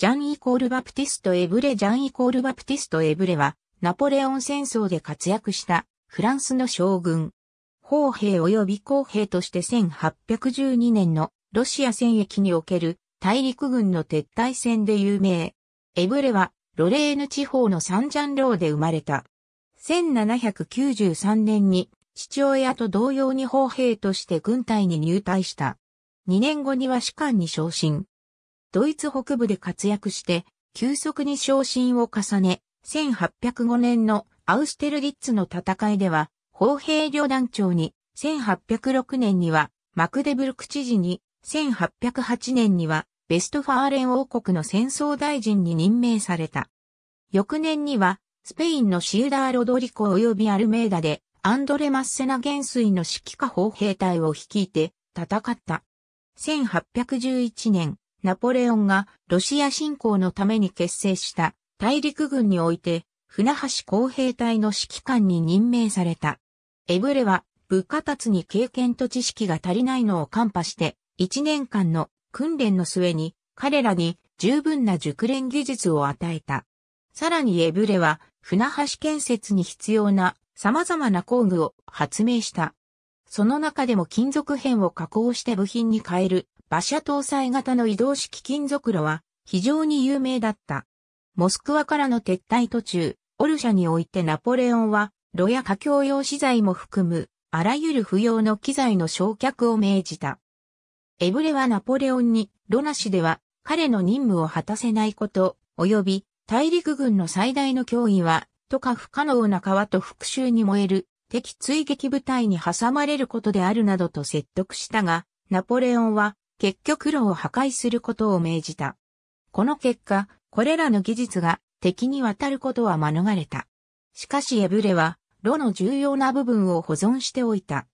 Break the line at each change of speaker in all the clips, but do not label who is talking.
ジャン・イコール・バプティスト・エブレ・ジャン・イコール・バプティスト・エブレは、ナポレオン戦争で活躍した、フランスの将軍。砲兵及び砲兵として1812年のロシア戦役における大陸軍の撤退戦で有名。エブレは、ロレーヌ地方のサンジャンローで生まれた。1793年に、父親と同様に砲兵として軍隊に入隊した。2年後には士官に昇進。ドイツ北部で活躍して、急速に昇進を重ね、1805年のアウステルギッツの戦いでは、砲兵旅団長に、1806年にはマクデブルク知事に、1808年にはベストファーレン王国の戦争大臣に任命された。翌年には、スペインのシウダー・ロドリコ及びアルメーダで、アンドレ・マッセナ元帥の指揮下砲兵隊を率いて戦った。1811年、ナポレオンがロシア侵攻のために結成した大陸軍において、船橋工兵隊の指揮官に任命された。エブレは部下達に経験と知識が足りないのを看破して、1年間の訓練の末に彼らに十分な熟練技術を与えた。さらにエブレは船橋建設に必要な様々な工具を発明した。その中でも金属片を加工して部品に変える馬車搭載型の移動式金属炉は非常に有名だった。モスクワからの撤退途中、オルシャにおいてナポレオンは、炉や架橋用資材も含む、あらゆる不要の機材の焼却を命じた。エブレはナポレオンに、炉なしでは彼の任務を果たせないこと、及び大陸軍の最大の脅威は、とか不可能な川と復讐に燃える敵追撃部隊に挟まれることであるなどと説得したが、ナポレオンは結局炉を破壊することを命じた。この結果、これらの技術が敵に渡ることは免れた。しかしエブレは、炉の重要な部分を保存しておいた。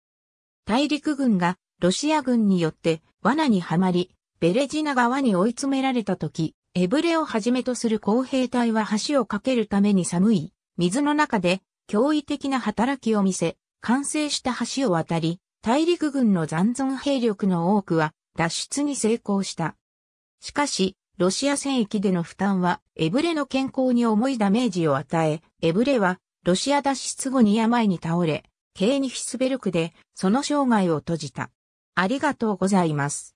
大陸軍がロシア軍によって罠にはまり、ベレジナ川に追い詰められた時、エブレをはじめとする工兵隊は橋を架けるために寒い水の中で驚異的な働きを見せ、完成した橋を渡り、大陸軍の残存兵力の多くは脱出に成功した。しかし、ロシア戦域での負担は、エブレの健康に重いダメージを与え、エブレは、ロシア脱出後に病に倒れ、ケーニヒスベルクで、その生涯を閉じた。ありがとうございます。